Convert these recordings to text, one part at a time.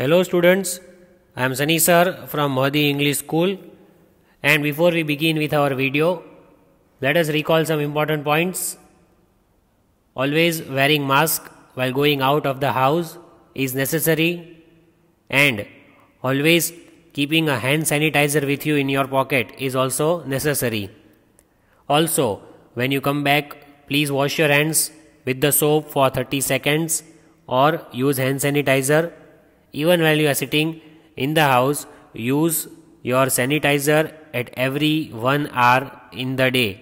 Hello students, I am Sunny sir from Mahdi English School and before we begin with our video, let us recall some important points. Always wearing mask while going out of the house is necessary and always keeping a hand sanitizer with you in your pocket is also necessary. Also, when you come back, please wash your hands with the soap for 30 seconds or use hand sanitizer even while you are sitting in the house, use your sanitizer at every one hour in the day.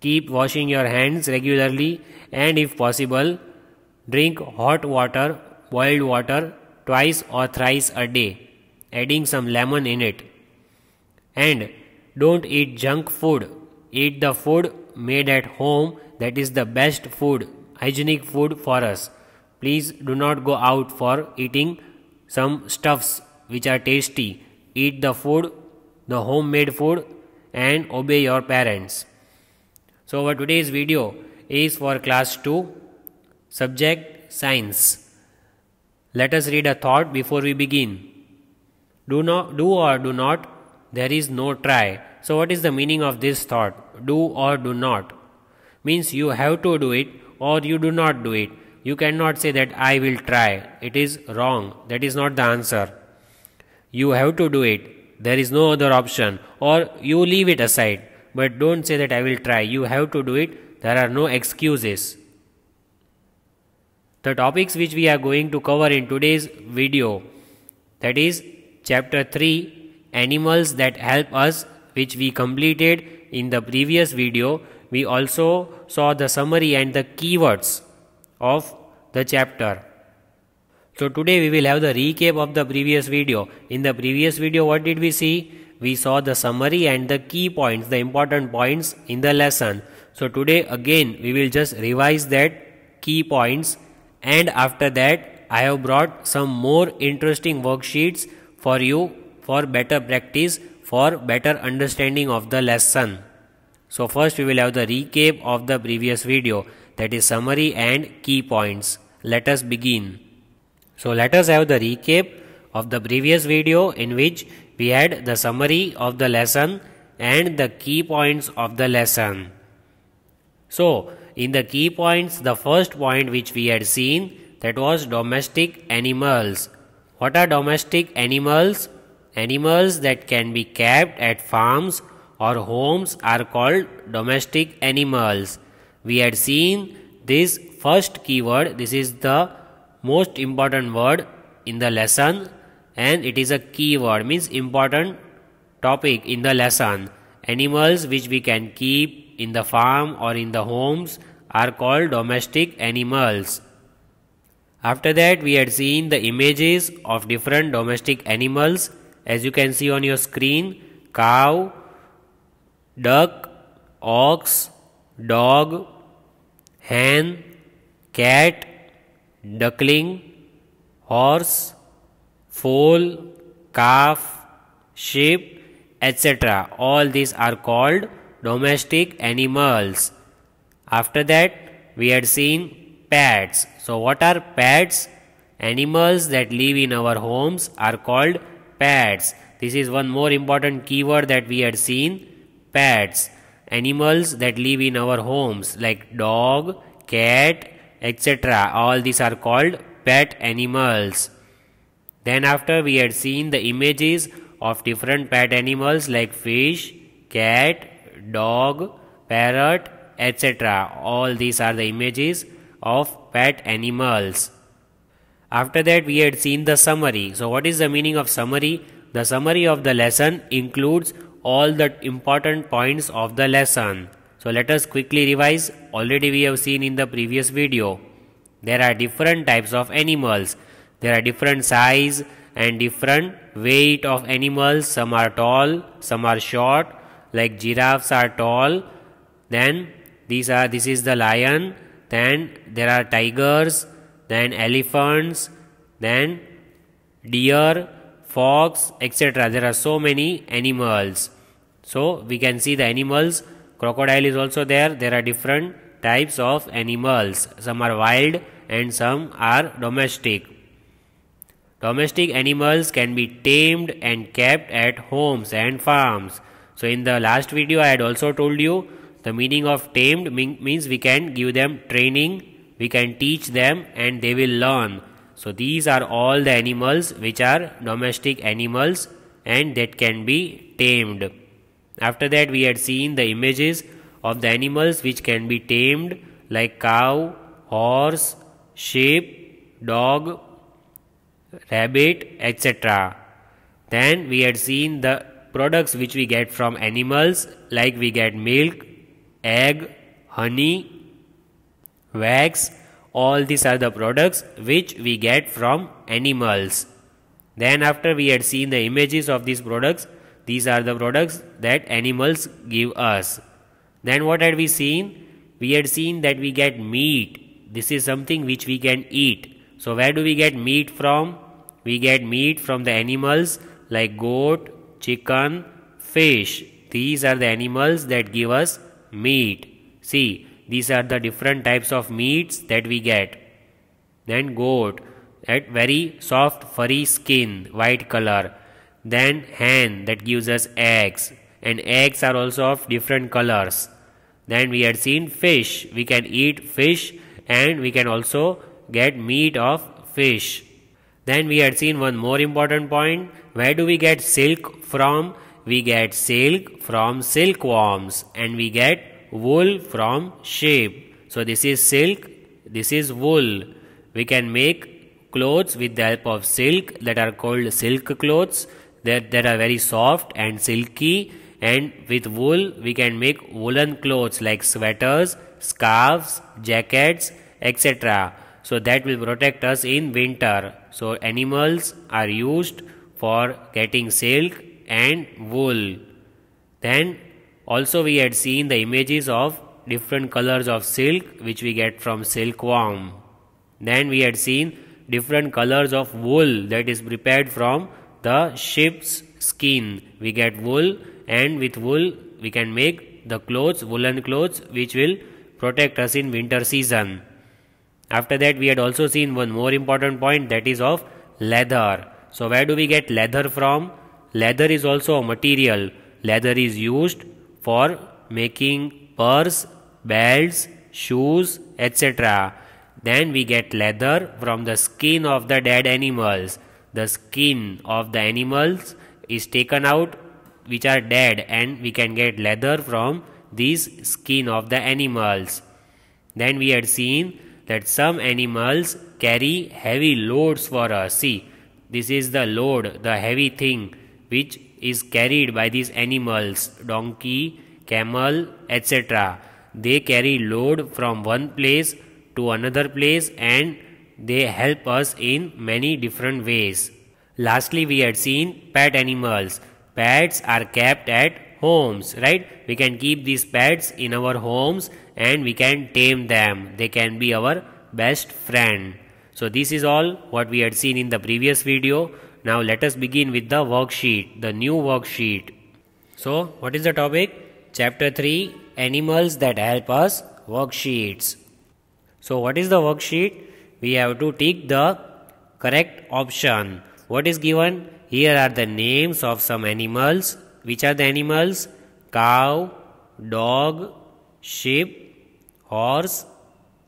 Keep washing your hands regularly and, if possible, drink hot water, boiled water, twice or thrice a day, adding some lemon in it. And don't eat junk food. Eat the food made at home, that is the best food, hygienic food for us. Please do not go out for eating some stuffs which are tasty. Eat the food, the homemade food, and obey your parents. So, our today's video is for class 2, subject science. Let us read a thought before we begin. Do not do or do not, there is no try. So what is the meaning of this thought? Do or do not means you have to do it or you do not do it. You cannot say that I will try. It is wrong. That is not the answer. You have to do it. There is no other option. Or you leave it aside. But don't say that I will try. You have to do it. There are no excuses. The topics which we are going to cover in today's video that is chapter 3 animals that help us which we completed in the previous video we also saw the summary and the keywords of the chapter. So today we will have the recap of the previous video. In the previous video what did we see? We saw the summary and the key points, the important points in the lesson. So today again we will just revise that key points and after that I have brought some more interesting worksheets for you for better practice, for better understanding of the lesson. So first we will have the recap of the previous video that is summary and key points. Let us begin. So let us have the recap of the previous video in which we had the summary of the lesson and the key points of the lesson. So in the key points the first point which we had seen that was domestic animals. What are domestic animals? Animals that can be kept at farms or homes are called domestic animals. We had seen this first keyword, this is the most important word in the lesson and it is a keyword means important topic in the lesson. Animals which we can keep in the farm or in the homes are called domestic animals. After that we had seen the images of different domestic animals as you can see on your screen cow, duck, ox, dog hen cat duckling horse foal calf sheep etc all these are called domestic animals after that we had seen pets so what are pets animals that live in our homes are called pets this is one more important keyword that we had seen pets animals that live in our homes like dog, cat, etc. All these are called pet animals. Then after we had seen the images of different pet animals like fish, cat, dog, parrot, etc. All these are the images of pet animals. After that we had seen the summary. So what is the meaning of summary? The summary of the lesson includes all the important points of the lesson. So let us quickly revise. Already we have seen in the previous video. There are different types of animals. There are different size and different weight of animals. Some are tall, some are short. Like giraffes are tall. Then these are this is the lion. Then there are tigers. Then elephants. Then deer fox etc there are so many animals so we can see the animals crocodile is also there there are different types of animals some are wild and some are domestic domestic animals can be tamed and kept at homes and farms so in the last video i had also told you the meaning of tamed means we can give them training we can teach them and they will learn so these are all the animals which are domestic animals and that can be tamed. After that we had seen the images of the animals which can be tamed like cow, horse, sheep, dog, rabbit etc. Then we had seen the products which we get from animals like we get milk, egg, honey, wax all these are the products which we get from animals then after we had seen the images of these products these are the products that animals give us then what had we seen we had seen that we get meat this is something which we can eat so where do we get meat from we get meat from the animals like goat chicken fish these are the animals that give us meat see these are the different types of meats that we get. Then goat at very soft furry skin, white color. Then hen that gives us eggs and eggs are also of different colors. Then we had seen fish. We can eat fish and we can also get meat of fish. Then we had seen one more important point. Where do we get silk from? We get silk from silkworms and we get wool from sheep. So this is silk, this is wool. We can make clothes with the help of silk that are called silk clothes that, that are very soft and silky and with wool we can make woolen clothes like sweaters, scarves, jackets etc. So that will protect us in winter. So animals are used for getting silk and wool. Then also we had seen the images of different colors of silk which we get from silkworm. Then we had seen different colors of wool that is prepared from the sheep's skin. We get wool and with wool we can make the clothes, woolen clothes which will protect us in winter season. After that we had also seen one more important point that is of leather. So where do we get leather from? Leather is also a material. Leather is used for making purse, belts, shoes, etc. Then we get leather from the skin of the dead animals. The skin of the animals is taken out which are dead and we can get leather from these skin of the animals. Then we had seen that some animals carry heavy loads for us. See, this is the load, the heavy thing which is carried by these animals donkey, camel, etc. They carry load from one place to another place and they help us in many different ways. Lastly, we had seen pet animals. Pets are kept at homes, right? We can keep these pets in our homes and we can tame them. They can be our best friend. So this is all what we had seen in the previous video. Now let us begin with the worksheet, the new worksheet. So what is the topic? Chapter 3 Animals that help us worksheets. So what is the worksheet? We have to tick the correct option. What is given? Here are the names of some animals. Which are the animals? Cow, dog, sheep, horse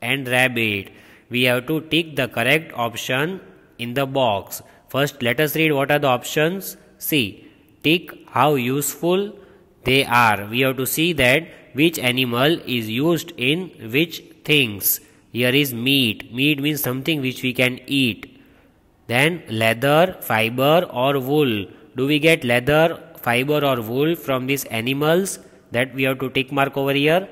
and rabbit. We have to tick the correct option in the box. First, let us read what are the options. See, tick how useful they are. We have to see that which animal is used in which things. Here is meat. Meat means something which we can eat. Then leather, fiber or wool. Do we get leather, fiber or wool from these animals? That we have to tick mark over here.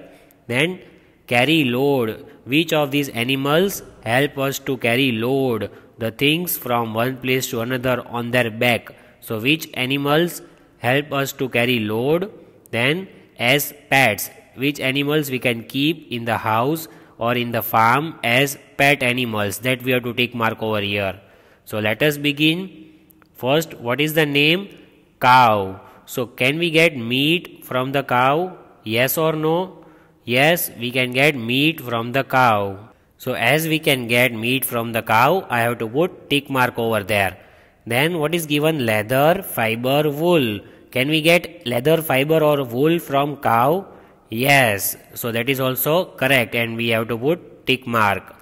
Then carry load. Which of these animals help us to carry load? the things from one place to another on their back. So, which animals help us to carry load? Then, as pets, which animals we can keep in the house or in the farm as pet animals that we have to take mark over here. So, let us begin. First, what is the name? Cow. So, can we get meat from the cow? Yes or no? Yes, we can get meat from the cow. So as we can get meat from the cow, I have to put tick mark over there. Then what is given? Leather, fiber, wool. Can we get leather, fiber or wool from cow? Yes. So that is also correct and we have to put tick mark.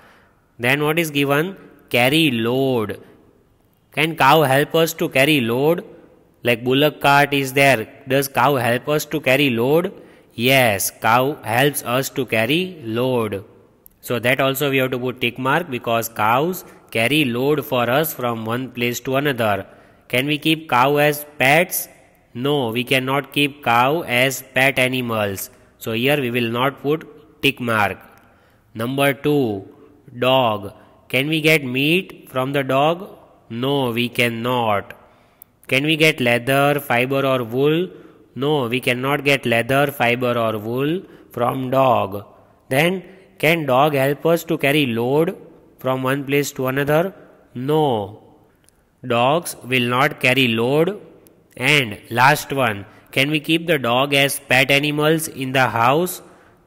Then what is given? Carry load. Can cow help us to carry load? Like bullock cart is there. Does cow help us to carry load? Yes, cow helps us to carry load. So that also we have to put tick mark because cows carry load for us from one place to another. Can we keep cow as pets? No, we cannot keep cow as pet animals. So here we will not put tick mark. Number 2. Dog. Can we get meat from the dog? No, we cannot. Can we get leather, fiber or wool? No, we cannot get leather, fiber or wool from dog. Then can dog help us to carry load from one place to another? No. Dogs will not carry load. And last one, can we keep the dog as pet animals in the house?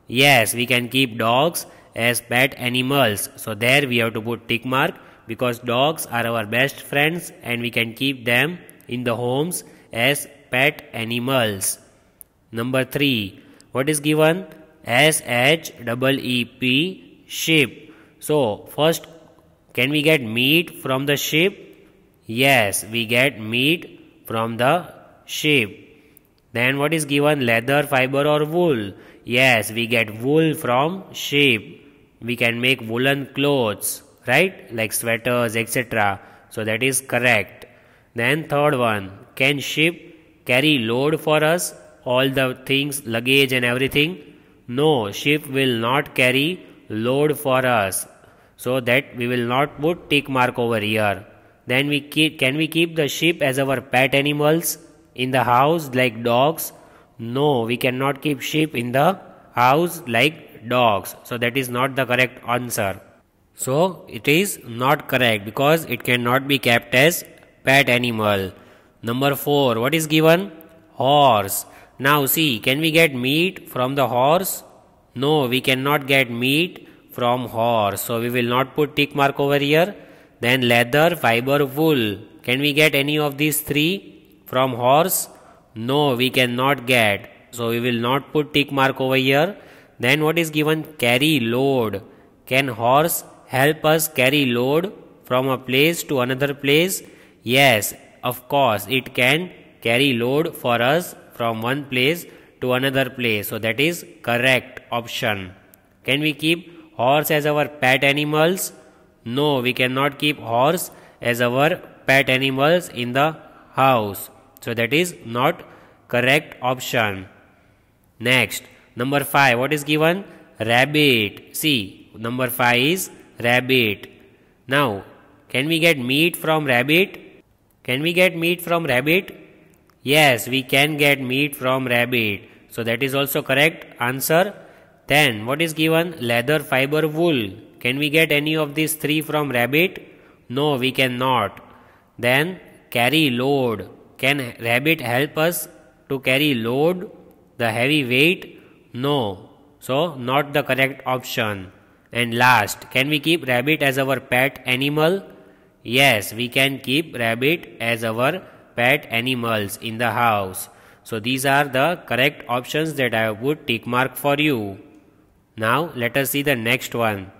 Yes, we can keep dogs as pet animals. So there we have to put tick mark because dogs are our best friends and we can keep them in the homes as pet animals. Number 3. What is given? S H double E P ship. So first can we get meat from the ship? Yes, we get meat from the ship. Then what is given leather, fiber or wool? Yes, we get wool from sheep. We can make woolen clothes, right? Like sweaters, etc. So that is correct. Then third one, can ship carry load for us? All the things, luggage and everything? No, ship will not carry load for us, so that we will not put tick mark over here. Then we keep, can we keep the sheep as our pet animals in the house like dogs? No, we cannot keep sheep in the house like dogs. So that is not the correct answer. So it is not correct because it cannot be kept as pet animal. Number 4, what is given? Horse. Now see, can we get meat from the horse? No, we cannot get meat from horse. So we will not put tick mark over here. Then leather, fiber, wool. Can we get any of these three from horse? No, we cannot get. So we will not put tick mark over here. Then what is given? Carry load. Can horse help us carry load from a place to another place? Yes, of course, it can carry load for us from one place to another place. So that is correct option. Can we keep horse as our pet animals? No, we cannot keep horse as our pet animals in the house. So that is not correct option. Next, number 5. What is given? Rabbit. See, number 5 is rabbit. Now, can we get meat from rabbit? Can we get meat from rabbit? Yes, we can get meat from rabbit. So that is also correct answer. Then what is given? Leather, fiber, wool. Can we get any of these three from rabbit? No, we cannot. Then carry load. Can rabbit help us to carry load, the heavy weight? No. So not the correct option. And last, can we keep rabbit as our pet animal? Yes, we can keep rabbit as our pet animals in the house. So these are the correct options that I would tick mark for you. Now let us see the next one.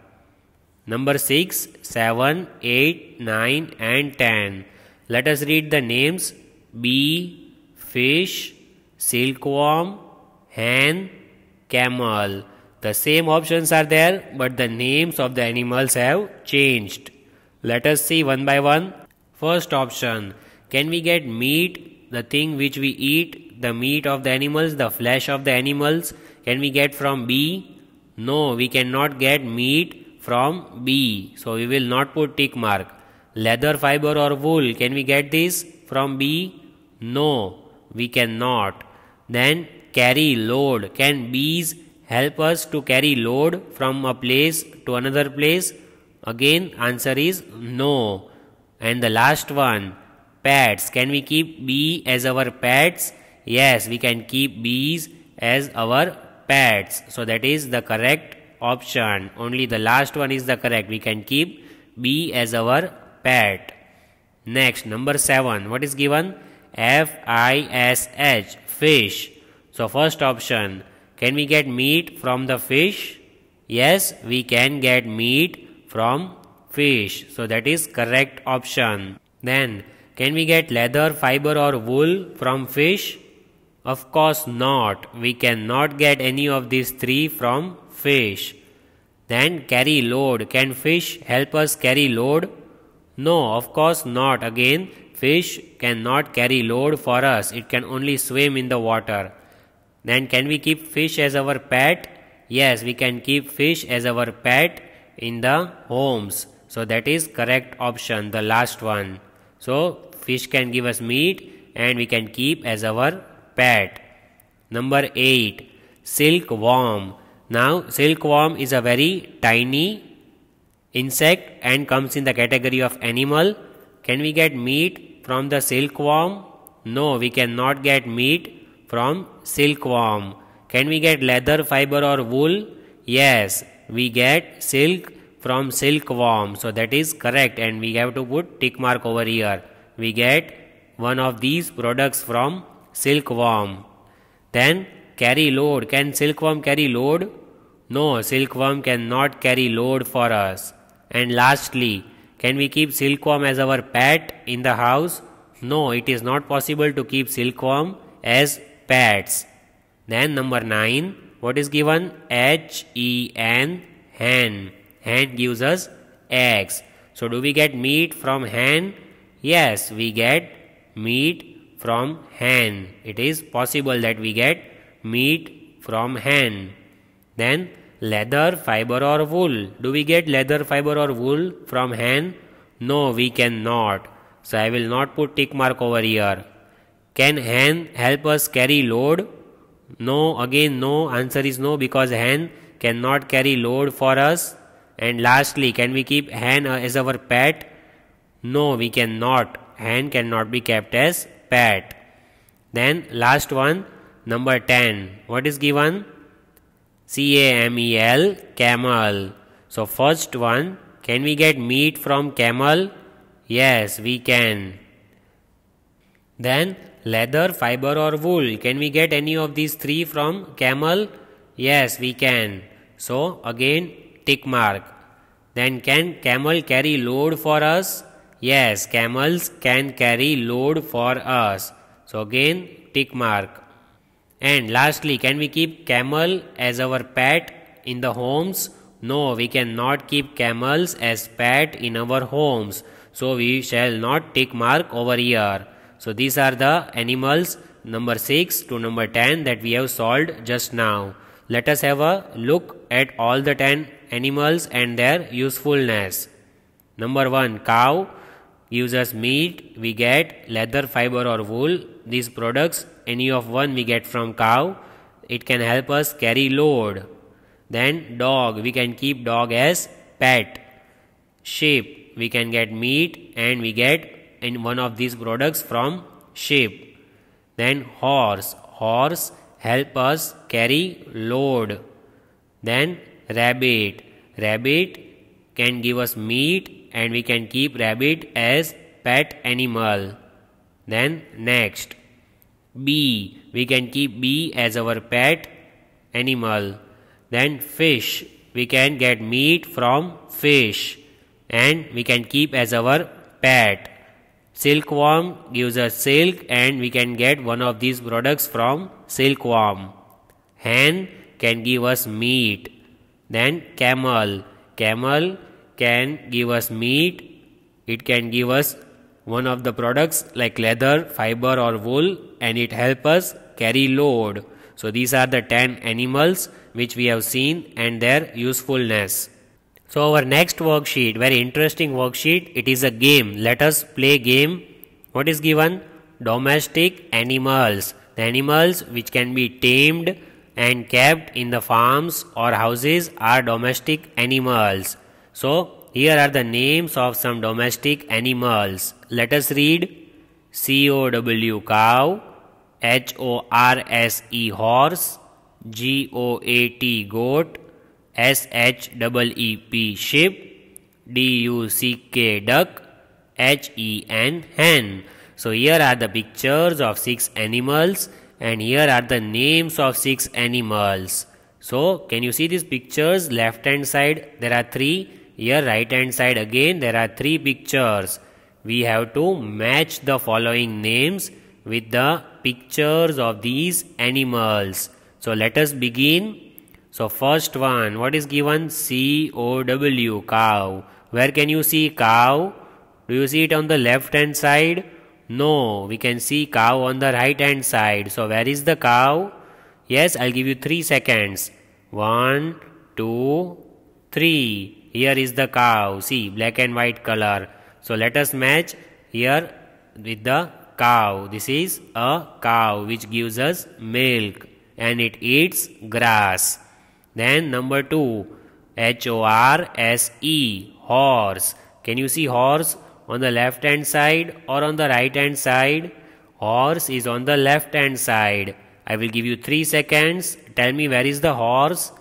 Number 6, 7, 8, 9 and 10. Let us read the names bee, fish, silkworm, hen, camel. The same options are there but the names of the animals have changed. Let us see one by one. First option can we get meat, the thing which we eat, the meat of the animals, the flesh of the animals? Can we get from B? No, we cannot get meat from B. So we will not put tick mark. Leather, fiber or wool, can we get this from B? No, we cannot. Then carry load. Can bees help us to carry load from a place to another place? Again, answer is no. And the last one, pets. Can we keep bee as our pets? Yes, we can keep bees as our pets. So that is the correct option. Only the last one is the correct. We can keep bee as our pet. Next, number 7. What is given? F-I-S-H, fish. So first option, can we get meat from the fish? Yes, we can get meat from fish. So that is correct option. Then can we get leather, fiber or wool from fish? Of course not. We cannot get any of these three from fish. Then carry load. Can fish help us carry load? No, of course not. Again, fish cannot carry load for us. It can only swim in the water. Then can we keep fish as our pet? Yes, we can keep fish as our pet in the homes. So that is correct option, the last one. So Fish can give us meat and we can keep as our pet. Number 8. Silkworm. Now silkworm is a very tiny insect and comes in the category of animal. Can we get meat from the silkworm? No, we cannot get meat from silkworm. Can we get leather, fiber or wool? Yes, we get silk from silkworm. So that is correct and we have to put tick mark over here we get one of these products from silkworm. Then carry load. Can silkworm carry load? No, silkworm cannot carry load for us. And lastly, can we keep silkworm as our pet in the house? No, it is not possible to keep silkworm as pets. Then number 9, what is given? H-E-N, hen. Hen gives us eggs. So do we get meat from hen? Yes, we get meat from hen. It is possible that we get meat from hen. Then leather, fiber or wool. Do we get leather, fiber or wool from hen? No, we cannot. So I will not put tick mark over here. Can hen help us carry load? No, again no. Answer is no because hen cannot carry load for us. And lastly, can we keep hen as our pet? No, we cannot. Hand cannot be kept as pet. Then last one, number 10. What is given? C A M E L, camel. So first one, can we get meat from camel? Yes, we can. Then leather, fiber or wool. Can we get any of these three from camel? Yes, we can. So again, tick mark. Then can camel carry load for us? Yes, camels can carry load for us. So again, tick mark. And lastly, can we keep camel as our pet in the homes? No, we cannot keep camels as pet in our homes. So we shall not tick mark over here. So these are the animals number 6 to number 10 that we have solved just now. Let us have a look at all the 10 animals and their usefulness. Number 1 cow, us meat, we get leather, fiber or wool. These products, any of one we get from cow. It can help us carry load. Then dog, we can keep dog as pet. Sheep, we can get meat and we get in one of these products from sheep. Then horse, horse help us carry load. Then rabbit, rabbit can give us meat and we can keep rabbit as pet animal. Then next, bee. We can keep bee as our pet animal. Then fish. We can get meat from fish and we can keep as our pet. Silkworm gives us silk and we can get one of these products from silkworm. Hen can give us meat. Then camel. Camel can give us meat, it can give us one of the products like leather, fiber or wool and it help us carry load. So these are the 10 animals which we have seen and their usefulness. So our next worksheet, very interesting worksheet, it is a game. Let us play game. What is given? Domestic animals. The animals which can be tamed and kept in the farms or houses are domestic animals. So, here are the names of some domestic animals. Let us read C O W cow, H O R S E horse, G O A T goat, S H E E P sheep, D U C K duck, H E N hen. So here are the pictures of six animals and here are the names of six animals. So can you see these pictures left hand side there are three here right hand side again there are three pictures. We have to match the following names with the pictures of these animals. So let us begin. So first one, what is given? C-O-W, cow. Where can you see cow? Do you see it on the left hand side? No, we can see cow on the right hand side. So where is the cow? Yes, I'll give you 3 seconds. One, two, three. Here is the cow. See, black and white color. So let us match here with the cow. This is a cow which gives us milk and it eats grass. Then number two, H O R S E, horse. Can you see horse on the left hand side or on the right hand side? Horse is on the left hand side. I will give you three seconds. Tell me where is the horse?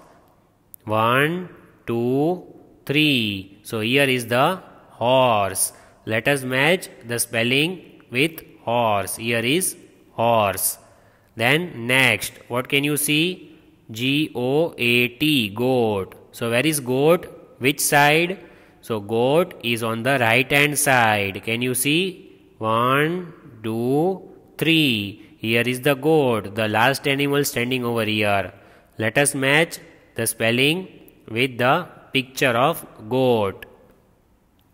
One, two, 3. So here is the horse. Let us match the spelling with horse. Here is horse. Then next, what can you see? G O A T, goat. So where is goat? Which side? So goat is on the right hand side. Can you see? One, two, three. Here is the goat, the last animal standing over here. Let us match the spelling with the picture of goat.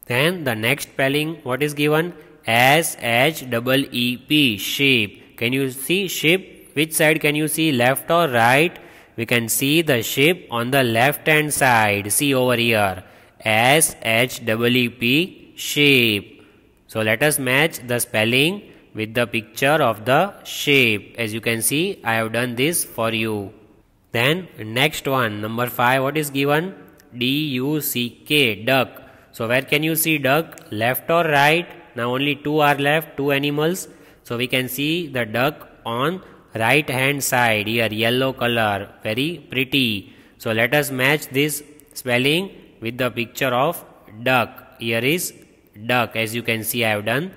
Then the next spelling what is given? S H double E P sheep. Can you see sheep? Which side can you see left or right? We can see the sheep on the left hand side. See over here. S H double E P sheep. So let us match the spelling with the picture of the sheep. As you can see I have done this for you. Then next one number 5 what is given? D U C K duck. So where can you see duck? Left or right? Now only two are left, two animals. So we can see the duck on right hand side here yellow color very pretty. So let us match this spelling with the picture of duck. Here is duck as you can see I have done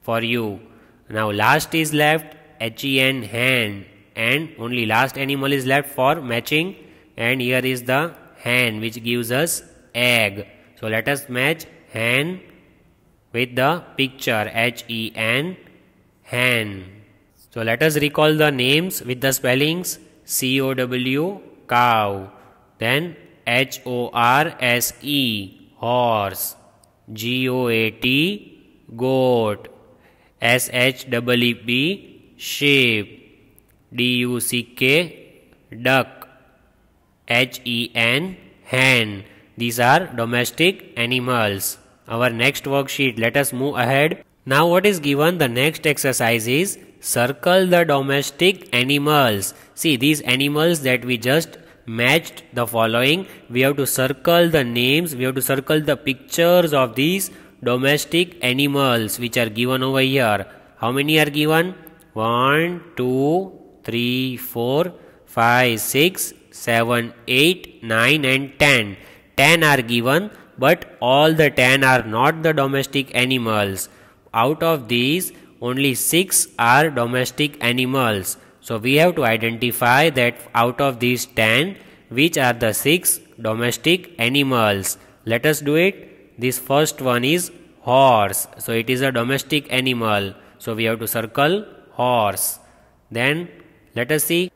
for you. Now last is left H-E-N hand and only last animal is left for matching and here is the hen which gives us egg. So let us match hen with the picture H E N hen. So let us recall the names with the spellings C O W cow then H O R S E horse G O A T goat S H E E P W B, D U C K duck H-E-N, hen. These are domestic animals. Our next worksheet, let us move ahead. Now what is given the next exercise is circle the domestic animals. See these animals that we just matched the following. We have to circle the names, we have to circle the pictures of these domestic animals which are given over here. How many are given? 1, 2, 3, 4, 5, 6 7, 8, 9 and 10. 10 are given but all the 10 are not the domestic animals. Out of these only 6 are domestic animals. So we have to identify that out of these 10 which are the 6 domestic animals. Let us do it. This first one is horse. So it is a domestic animal. So we have to circle horse. Then let us see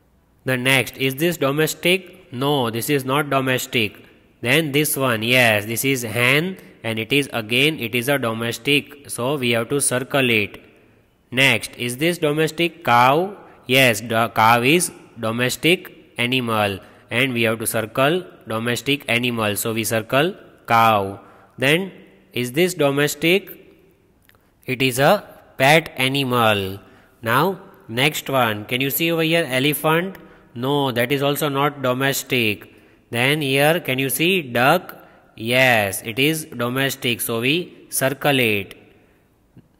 the next, is this domestic? No, this is not domestic. Then this one, yes, this is hen and it is again, it is a domestic. So we have to circle it. Next, is this domestic cow? Yes, cow is domestic animal and we have to circle domestic animal. So we circle cow. Then is this domestic? It is a pet animal. Now next one. Can you see over here elephant? No, that is also not domestic. Then here, can you see duck? Yes, it is domestic. So we circle it.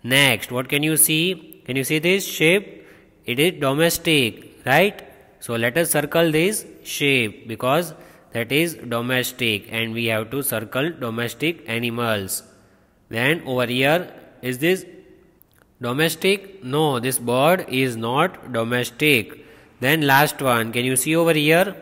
Next, what can you see? Can you see this shape? It is domestic, right? So let us circle this shape because that is domestic and we have to circle domestic animals. Then over here, is this domestic? No, this bird is not domestic. Then last one, can you see over here?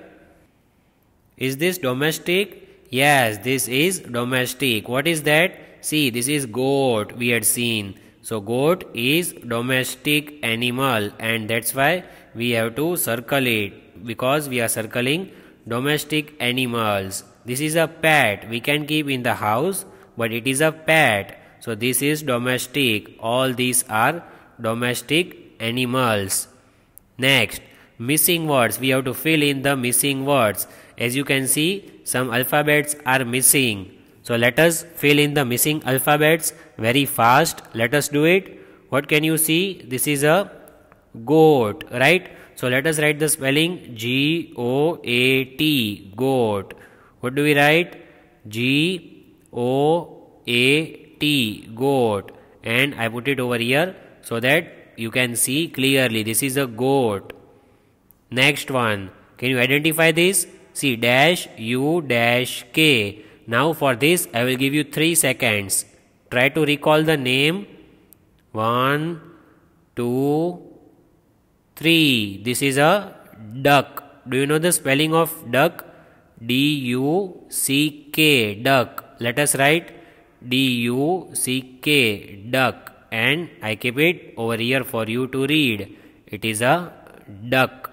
Is this domestic? Yes, this is domestic. What is that? See, this is goat we had seen. So goat is domestic animal and that's why we have to circle it because we are circling domestic animals. This is a pet we can keep in the house but it is a pet. So this is domestic. All these are domestic animals. Next, missing words we have to fill in the missing words as you can see some alphabets are missing so let us fill in the missing alphabets very fast let us do it what can you see this is a goat right so let us write the spelling G O A T goat what do we write G O A T goat and I put it over here so that you can see clearly this is a goat Next one. Can you identify this? See dash U dash K. Now for this I will give you 3 seconds. Try to recall the name. One, two, three. This is a duck. Do you know the spelling of duck? D U C K duck. Let us write D U C K duck and I keep it over here for you to read. It is a duck.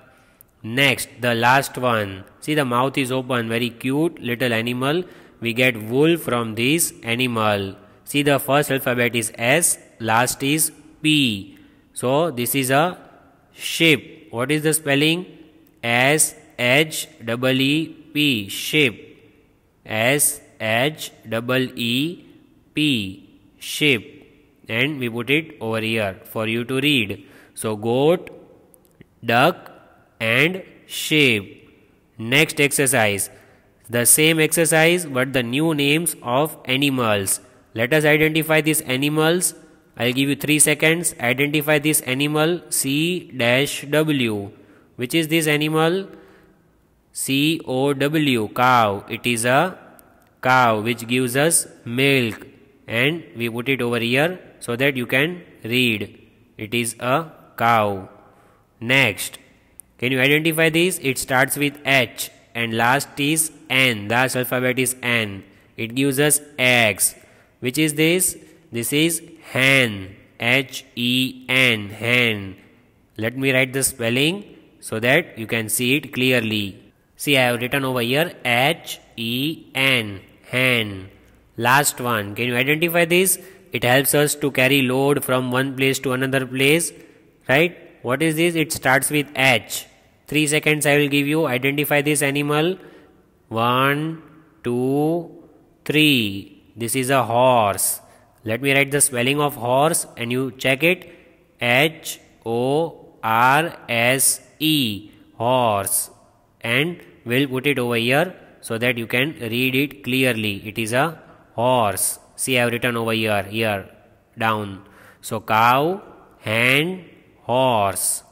Next, the last one. See, the mouth is open, very cute little animal. We get wool from this animal. See, the first alphabet is S, last is P. So, this is a ship. What is the spelling? S H double E P, ship. S H double E P, ship. And we put it over here for you to read. So, goat, duck, and shape. Next exercise the same exercise but the new names of animals. Let us identify these animals. I'll give you 3 seconds. Identify this animal C dash W. Which is this animal? C O W cow. It is a cow which gives us milk and we put it over here so that you can read. It is a cow. Next, can you identify these? It starts with H and last is N. The last alphabet is N. It gives us X. Which is this? This is hen. H E N. Hen. Let me write the spelling so that you can see it clearly. See, I have written over here H E N. Hen. Last one. Can you identify this? It helps us to carry load from one place to another place. Right? What is this? It starts with H 3 seconds I will give you identify this animal 1 2 3 this is a horse let me write the spelling of horse and you check it H O R S E horse and we'll put it over here so that you can read it clearly it is a horse see I have written over here here down so cow hand horse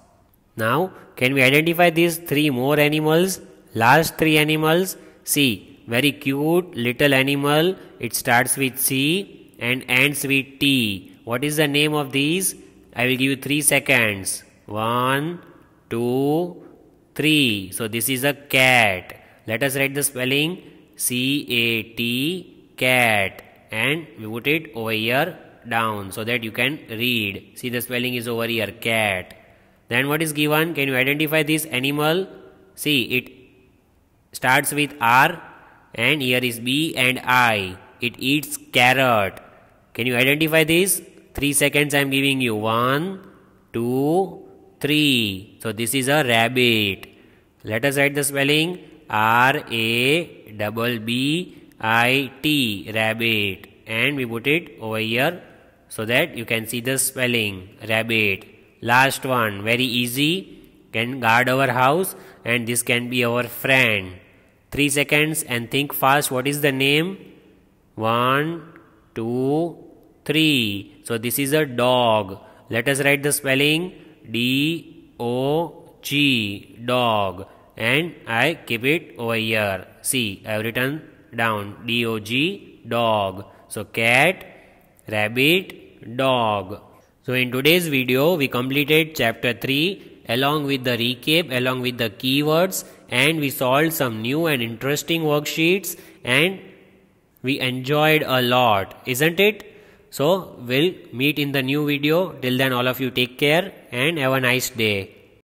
now, can we identify these three more animals? Last three animals. C, very cute little animal. It starts with C and ends with T. What is the name of these? I will give you three seconds. One, two, three. So this is a cat. Let us write the spelling C-A-T, cat. And we put it over here down so that you can read. See the spelling is over here, cat. Then what is given? Can you identify this animal? See, it starts with R and here is B and I. It eats carrot. Can you identify this? 3 seconds I am giving you. One, two, three. So this is a rabbit. Let us write the spelling R A double B I T rabbit and we put it over here so that you can see the spelling rabbit last one very easy can guard our house and this can be our friend 3 seconds and think fast what is the name One, two, three. so this is a dog let us write the spelling d o g dog and i keep it over here see i have written down d o g dog so cat rabbit dog so in today's video we completed chapter 3 along with the recap along with the keywords and we solved some new and interesting worksheets and we enjoyed a lot isn't it? So we'll meet in the new video till then all of you take care and have a nice day.